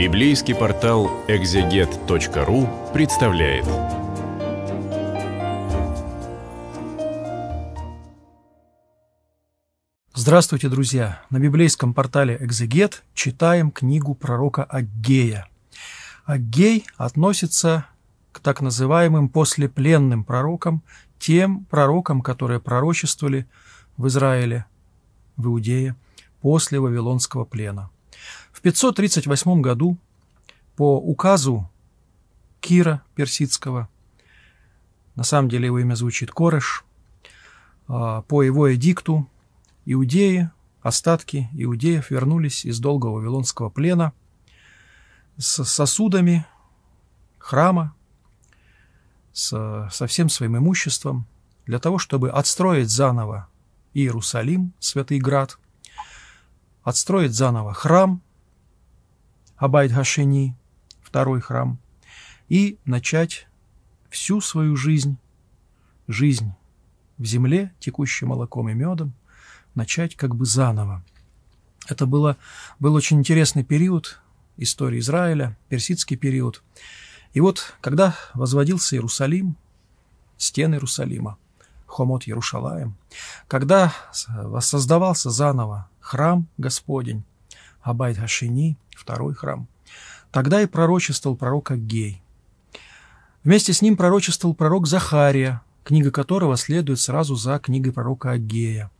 Библейский портал экзегет.ру представляет. Здравствуйте, друзья! На библейском портале «Экзегет» читаем книгу пророка Аггея. Аггей относится к так называемым послепленным пророкам, тем пророкам, которые пророчествовали в Израиле, в Иудее, после Вавилонского плена – в 538 году по указу Кира Персидского, на самом деле его имя звучит Кореш, а, по его эдикту иудеи, остатки иудеев вернулись из долгого вавилонского плена с сосудами храма, со всем своим имуществом, для того, чтобы отстроить заново Иерусалим, Святый Град, отстроить заново храм, Абайт-Хашини, второй храм, и начать всю свою жизнь, жизнь в земле, текущей молоком и медом, начать как бы заново. Это было, был очень интересный период истории Израиля, персидский период. И вот, когда возводился Иерусалим, стены Иерусалима, Хомот Ярушалаем, когда воссоздавался заново храм Господень, Абайт Хашини – второй храм. Тогда и пророчествовал пророк Агей. Вместе с ним пророчествовал пророк Захария, книга которого следует сразу за книгой пророка Агея.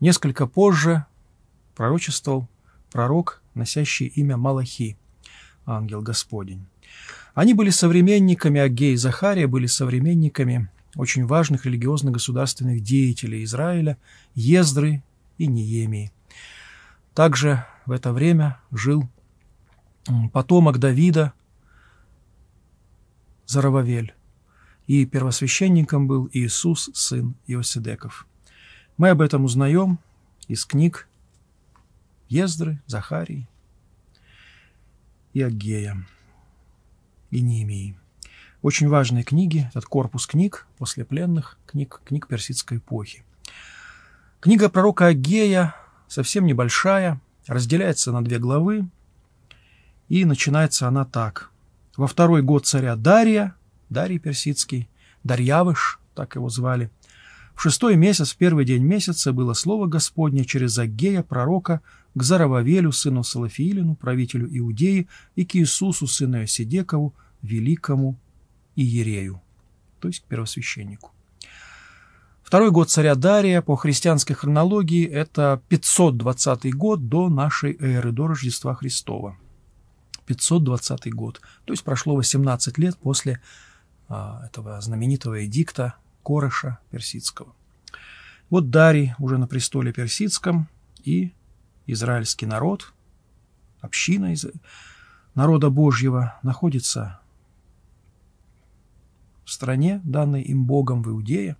Несколько позже пророчествовал пророк, носящий имя Малахи, ангел Господень. Они были современниками, Агей и Захария были современниками очень важных религиозно-государственных деятелей Израиля, Ездры и Неемии. Также в это время жил потомок Давида Зарававель, и первосвященником был Иисус, сын Иосидеков. Мы об этом узнаем из книг Ездры, Захарии и Агея, и Неемии. Очень важные книги, этот корпус книг, после пленных книг, книг персидской эпохи. Книга пророка Агея совсем небольшая, разделяется на две главы, и начинается она так. Во второй год царя Дария, Дарий персидский, Дарьявыш, так его звали, в шестой месяц, в первый день месяца, было слово Господне через Агея, пророка, к Зарававелю, сыну Салафиилину, правителю Иудеи, и к Иисусу, сыну Иосидекову, великому Иерею, то есть к первосвященнику. Второй год царя Дария по христианской хронологии – это 520 год до нашей эры, до Рождества Христова. 520 год. То есть прошло 18 лет после а, этого знаменитого эдикта Корыша Персидского. Вот Дарий уже на престоле персидском и израильский народ, община из... народа Божьего находится в стране, данной им Богом в Иудее,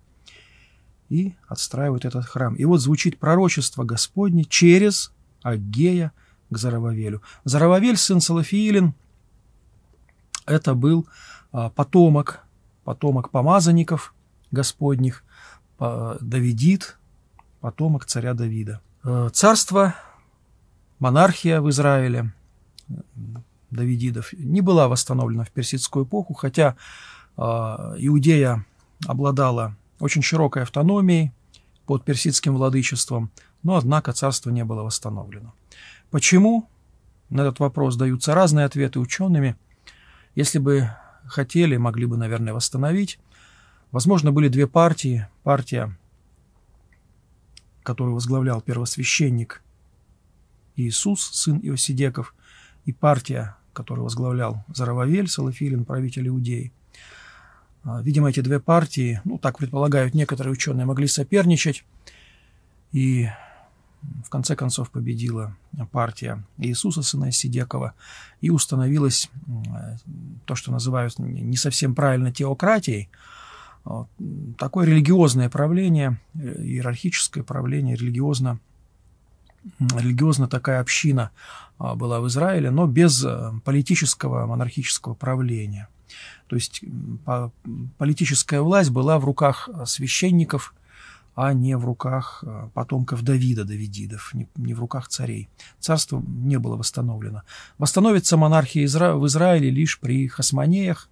и отстраивают этот храм. И вот звучит пророчество Господне через Агея – к Зарававелю. Зарававель, сын Салафиилин, это был а, потомок, потомок помазанников господних, а, Давидит, потомок царя Давида. А, царство, монархия в Израиле э, Давидидов не была восстановлена в персидскую эпоху, хотя Иудея обладала очень широкой автономией под персидским владычеством, но, однако, царство не было восстановлено. Почему? На этот вопрос даются разные ответы учеными. Если бы хотели, могли бы, наверное, восстановить. Возможно, были две партии. Партия, которую возглавлял первосвященник Иисус, сын Иосидеков, и партия, которую возглавлял Зарававель, Салафилин, правитель Иудеи. А, видимо, эти две партии, ну, так предполагают некоторые ученые, могли соперничать. И в конце концов победила партия Иисуса, сына Сидекова, и установилось э, то, что называют не совсем правильно теократией, а, такое религиозное правление, э, иерархическое правление, религиозно религиозно такая община а, была в Израиле, но без э, политического монархического правления. То есть политическая власть была в руках священников, а не в руках э, потомков Давида, Давидидов, не, не в руках царей. Царство не было восстановлено. Восстановится монархия Изра... в Израиле лишь при хасманеях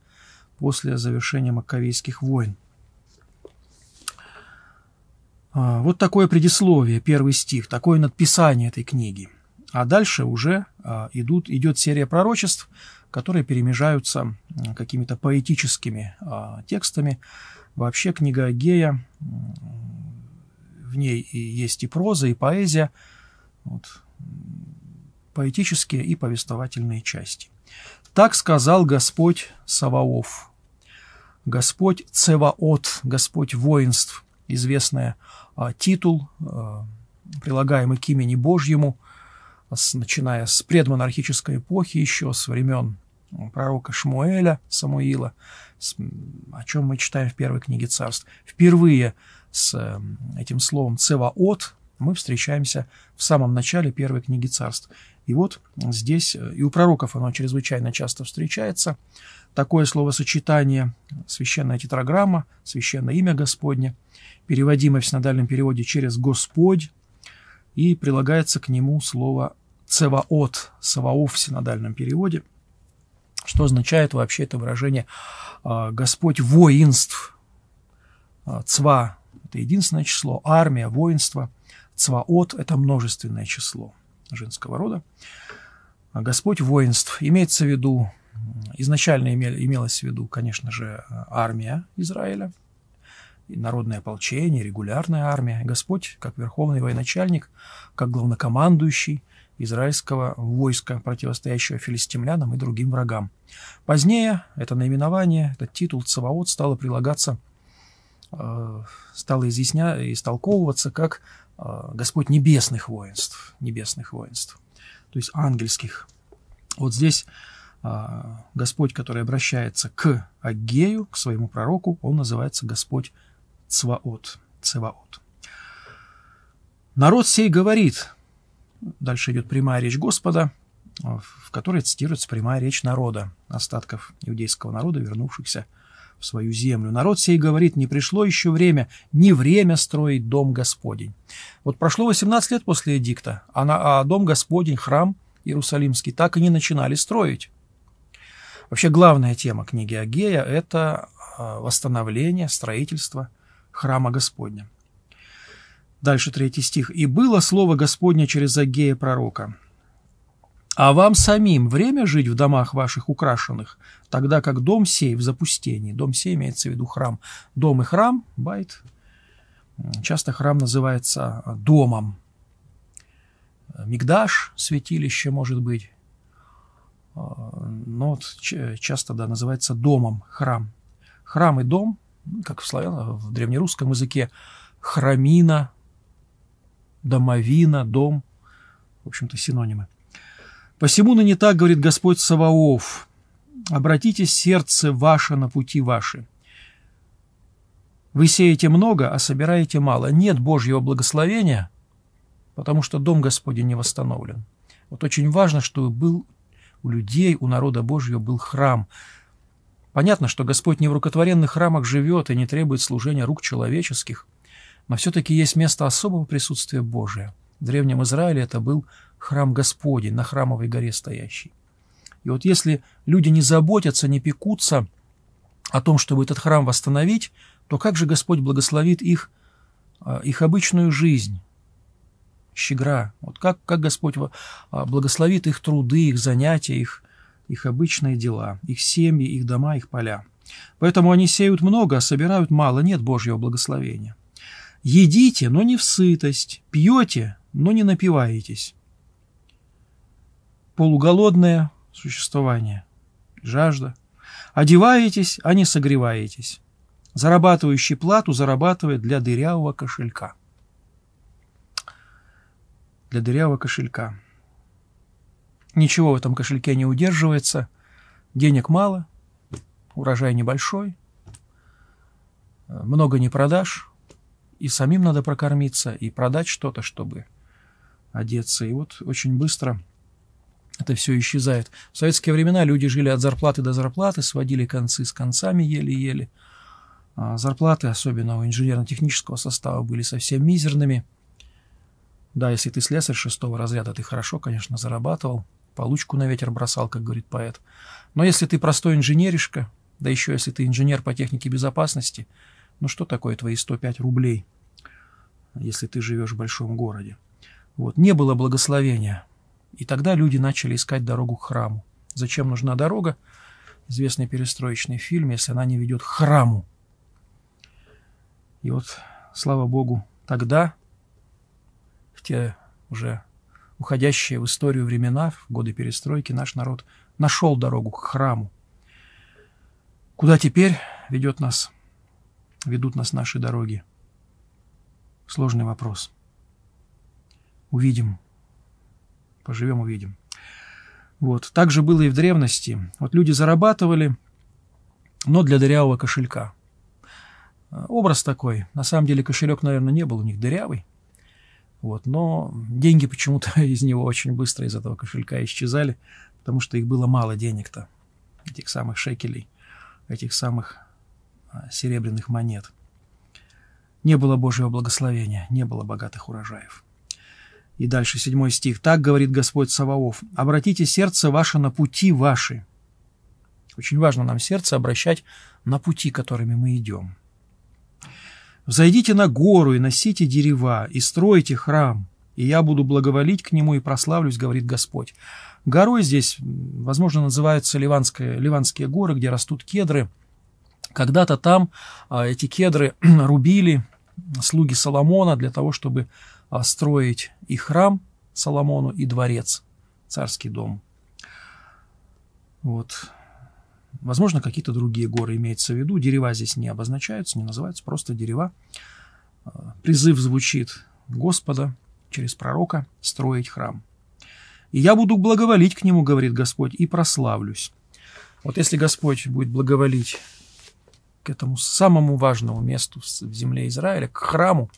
после завершения маковейских войн. А, вот такое предисловие, первый стих, такое надписание этой книги. А дальше уже а, идут, идет серия пророчеств, которые перемежаются какими-то поэтическими а, текстами. Вообще книга Агея в ней и есть и проза, и поэзия, вот, поэтические и повествовательные части. Так сказал Господь Саваоф, Господь Цеваот, Господь воинств, известный а, титул, а, прилагаемый к имени Божьему, с, начиная с предмонархической эпохи, еще с времен пророка Шмуэля, Самуила, с, о чем мы читаем в первой книге царств. Впервые с эм, этим словом «цеваот», мы встречаемся в самом начале первой книги царств. И вот здесь, э, и у пророков оно чрезвычайно часто встречается, такое словосочетание «священная тетраграмма», «священное имя Господне», переводимое в синодальном переводе через «Господь», и прилагается к нему слово «цеваот», «саваоф» в синодальном переводе, что означает вообще это выражение а, «Господь воинств», а, «цва» это единственное число. Армия, воинство, цваот – это множественное число женского рода. А Господь воинств. Имеется в виду, изначально имелось в виду, конечно же, армия Израиля, народное ополчение, регулярная армия. Господь, как верховный военачальник, как главнокомандующий израильского войска, противостоящего филистимлянам и другим врагам. Позднее это наименование, этот титул Цаваот стало прилагаться Э, стало изъясня, истолковываться как э, Господь небесных воинств, небесных воинств, то есть ангельских. Вот здесь э, Господь, который обращается к Агею, к своему пророку, он называется Господь Цваот. Цваот. Народ сей говорит, дальше идет прямая речь Господа, в которой цитируется прямая речь народа, остатков иудейского народа, вернувшихся в в свою землю. Народ сей говорит, не пришло еще время, не время строить дом Господень. Вот прошло 18 лет после эдикта, а, на, а дом Господень, храм Иерусалимский, так и не начинали строить. Вообще главная тема книги Агея – это а, восстановление, строительство храма Господня. Дальше третий стих. «И было слово господня через Агея пророка, а вам самим время жить в домах ваших украшенных, тогда как дом сей в запустении. Дом сей имеется в виду храм. Дом и храм, байт. Часто храм называется а, домом. Мигдаш, святилище, может быть. А, но вот часто да, называется домом храм. Храм и дом, ну, как в, славян, в древнерусском языке, храмина, домовина, дом. В общем-то, синонимы. Посему на не так говорит Господь Саваоф, обратите сердце ваше на пути ваши. Вы сеете много, а собираете мало. Нет Божьего благословения, потому что дом Господень не восстановлен. Вот очень важно, чтобы был у людей, у народа Божьего был храм. Понятно, что Господь не в рукотворенных храмах живет и не требует служения рук человеческих, но все-таки есть место особого присутствия Божия. В Древнем Израиле это был храм Господень на храмовой горе стоящий. И вот если люди не заботятся, не пекутся о том, чтобы этот храм восстановить, то как же Господь благословит их, а, их обычную жизнь, щегра? Вот как, как Господь а, благословит их труды, их занятия, их, их обычные дела, их семьи, их дома, их поля. Поэтому они сеют много, а собирают мало, нет Божьего благословения. Едите, но не в сытость, пьете, но не напиваетесь полуголодное существование, жажда. Одеваетесь, а не согреваетесь. Зарабатывающий плату зарабатывает для дырявого кошелька. Для дырявого кошелька. Ничего в этом кошельке не удерживается. Денег мало, урожай небольшой, много не продашь, и самим надо прокормиться, и продать что-то, чтобы одеться. И вот очень быстро – это все исчезает. В советские времена люди жили от зарплаты до зарплаты, сводили концы с концами еле-еле. А зарплаты, особенно у инженерно-технического состава, были совсем мизерными. Да, если ты слесарь шестого разряда, ты хорошо, конечно, зарабатывал, получку на ветер бросал, как говорит поэт. Но если ты простой инженеришка, да еще если ты инженер по технике безопасности, ну что такое твои 105 рублей, если ты живешь в большом городе? Вот, не было благословения – и тогда люди начали искать дорогу к храму. Зачем нужна дорога? Известный перестроечный фильм, если она не ведет к храму. И вот, слава богу, тогда, в те уже уходящие в историю времена, в годы перестройки, наш народ нашел дорогу к храму. Куда теперь ведет нас, ведут нас наши дороги? Сложный вопрос. Увидим, Поживем, увидим. Вот. Так же было и в древности. Вот люди зарабатывали, но для дырявого кошелька. Образ такой. На самом деле кошелек, наверное, не был у них дырявый. Вот. Но деньги почему-то из него очень быстро, из этого кошелька исчезали, потому что их было мало денег-то, этих самых шекелей, этих самых а, серебряных монет. Не было Божьего благословения, не было богатых урожаев. И дальше седьмой стих. «Так говорит Господь Саваоф, обратите сердце ваше на пути ваши». Очень важно нам сердце обращать на пути, которыми мы идем. «Взойдите на гору и носите дерева, и стройте храм, и я буду благоволить к нему и прославлюсь, говорит Господь». Горой здесь, возможно, называются Ливанские, Ливанские горы, где растут кедры. Когда-то там а, эти кедры рубили слуги Соломона для того, чтобы а строить и храм Соломону, и дворец, царский дом. Вот. Возможно, какие-то другие горы имеются в виду. Дерева здесь не обозначаются, не называются, просто дерева. А, призыв звучит Господа через пророка строить храм. «И я буду благоволить к нему, — говорит Господь, — и прославлюсь». Вот если Господь будет благоволить к этому самому важному месту в земле Израиля, к храму,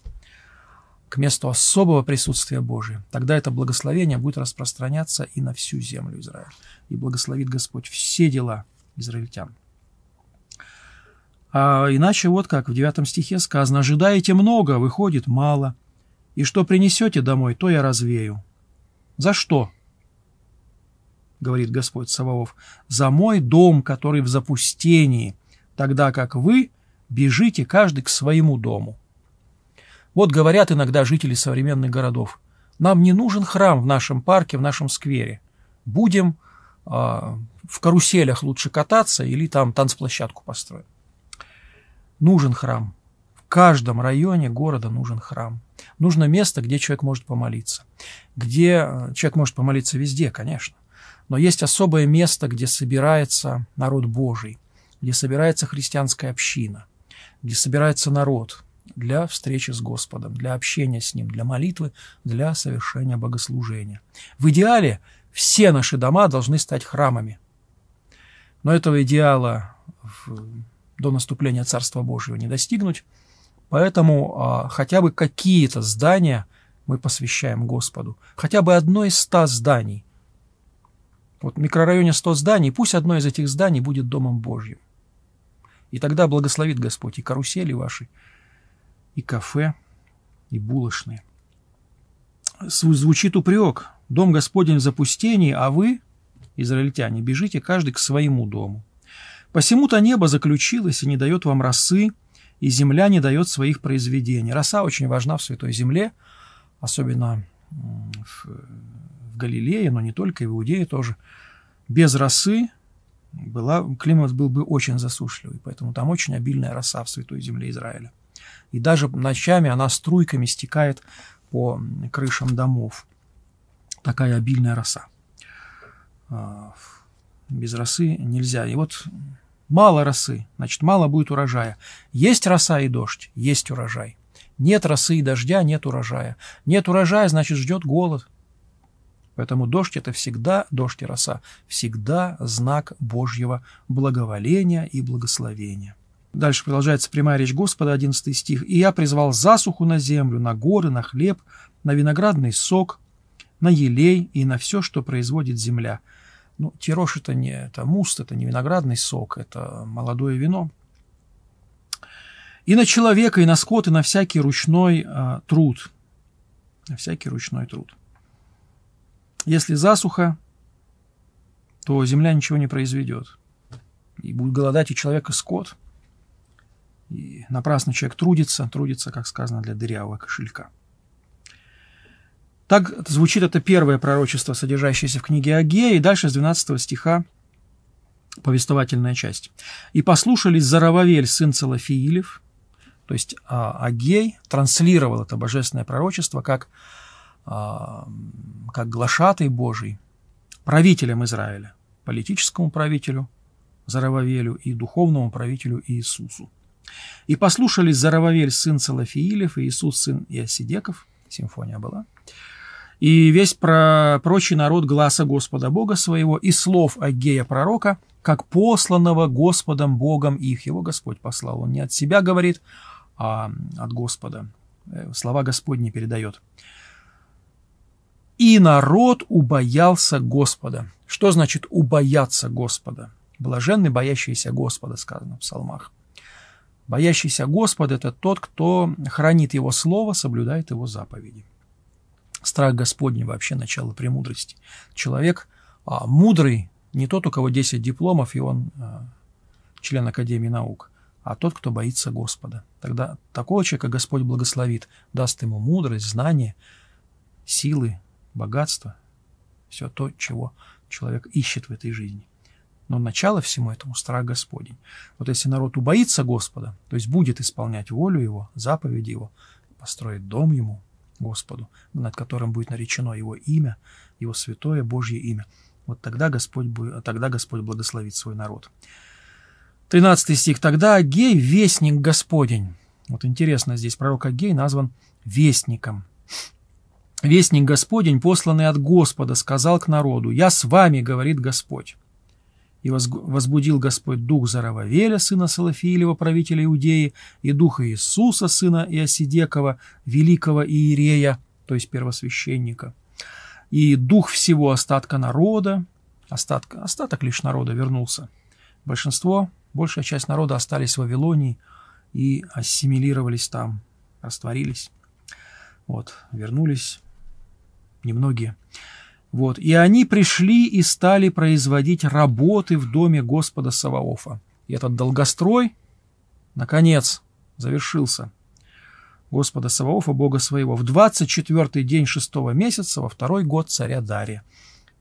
к месту особого присутствия Божия. Тогда это благословение будет распространяться и на всю землю Израиля. И благословит Господь все дела израильтян. А иначе вот как в 9 стихе сказано, «Ожидаете много, выходит мало, и что принесете домой, то я развею». «За что?» — говорит Господь Саваоф. «За мой дом, который в запустении, тогда как вы бежите каждый к своему дому». Вот говорят иногда жители современных городов. Нам не нужен храм в нашем парке, в нашем сквере. Будем э, в каруселях лучше кататься или там танцплощадку построим. Нужен храм. В каждом районе города нужен храм. Нужно место, где человек может помолиться. Где а, человек может помолиться везде, конечно. Но есть особое место, где собирается народ Божий, где собирается христианская община, где собирается народ, для встречи с Господом, для общения с Ним, для молитвы, для совершения богослужения. В идеале все наши дома должны стать храмами. Но этого идеала в, до наступления Царства Божьего не достигнуть, поэтому а, хотя бы какие-то здания мы посвящаем Господу, хотя бы одно из ста зданий. Вот в микрорайоне сто зданий, пусть одно из этих зданий будет Домом Божьим. И тогда благословит Господь и карусели ваши, и кафе, и булочные. Звучит упрек. Дом Господень в запустении, а вы, израильтяне, бежите каждый к своему дому. Посему-то небо заключилось и не дает вам росы, и земля не дает своих произведений. Роса очень важна в Святой Земле, особенно в, в Галилее, но не только, и в Иудее тоже. Без росы была, климат был бы очень засушливый, поэтому там очень обильная роса в Святой Земле Израиля и даже ночами она струйками стекает по крышам домов. Такая обильная роса. А, без росы нельзя. И вот мало росы, значит, мало будет урожая. Есть роса и дождь, есть урожай. Нет росы и дождя, нет урожая. Нет урожая, значит, ждет голод. Поэтому дождь – это всегда, дождь и роса, всегда знак Божьего благоволения и благословения. Дальше продолжается прямая речь Господа, 11 стих. «И я призвал засуху на землю, на горы, на хлеб, на виноградный сок, на елей и на все, что производит земля». Ну, тирош это не это муст, это не виноградный сок, это молодое вино. И на человека, и на скот, и на всякий ручной э, труд. На всякий ручной труд. Если засуха, то земля ничего не произведет. И будет голодать и человек, и скот – и напрасно человек трудится, трудится, как сказано, для дырявого кошелька. Так звучит это первое пророчество, содержащееся в книге Агея, и дальше с 12 стиха повествовательная часть. «И послушались Зарававель, сын Целофиилев». То есть а, Агей транслировал это божественное пророчество как, а, как глашатый Божий правителям Израиля, политическому правителю Зарававелю и духовному правителю Иисусу. И послушались Зарававель, сын Салафиилев, и Иисус, сын Иосидеков. Симфония была. И весь про прочий народ гласа Господа Бога своего и слов Агея пророка, как посланного Господом Богом их. Его Господь послал. Он не от себя говорит, а от Господа. Э, слова Господни передает. И народ убоялся Господа. Что значит убояться Господа? Блаженны боящийся Господа, сказано в псалмах. Боящийся Господа – это тот, кто хранит Его Слово, соблюдает Его заповеди. Страх Господний вообще начало премудрости. Человек а, мудрый не тот, у кого 10 дипломов, и он а, член Академии наук, а тот, кто боится Господа. Тогда такого человека Господь благословит, даст ему мудрость, знание, силы, богатство, все то, чего человек ищет в этой жизни. Но начало всему этому страх Господень. Вот если народ убоится Господа, то есть будет исполнять волю Его, заповеди Его, построить дом Ему, Господу, над которым будет наречено Его имя, Его святое Божье имя. Вот тогда Господь, тогда Господь благословит свой народ. 13 стих. «Тогда Агей – вестник Господень». Вот интересно, здесь пророк Агей назван вестником. «Вестник Господень, посланный от Господа, сказал к народу, «Я с вами, говорит Господь» и возбудил Господь дух Зарававеля, сына Салафиилева, правителя Иудеи, и духа Иисуса, сына Иосидекова, великого Иерея, то есть первосвященника, и дух всего остатка народа, остатка, остаток лишь народа вернулся. Большинство, большая часть народа остались в Вавилонии и ассимилировались там, растворились. Вот, вернулись немногие. Вот. И они пришли и стали производить работы в доме Господа Саваофа. И этот долгострой, наконец, завершился. Господа Саваофа, Бога своего, в 24-й день шестого месяца, во второй год царя Дария.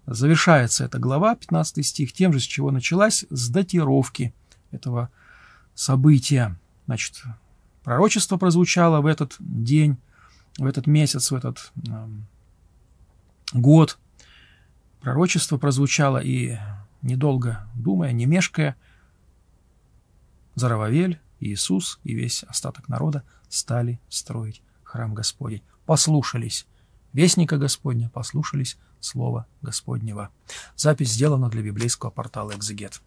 Завершается эта глава, 15 стих, тем же, с чего началась, с датировки этого события. Значит, пророчество прозвучало в этот день, в этот месяц, в этот э, год – Пророчество прозвучало, и, недолго думая, не мешкая, Зарававель, Иисус и весь остаток народа стали строить храм Господень. Послушались Вестника Господня, послушались Слова Господнего. Запись сделана для библейского портала «Экзегет».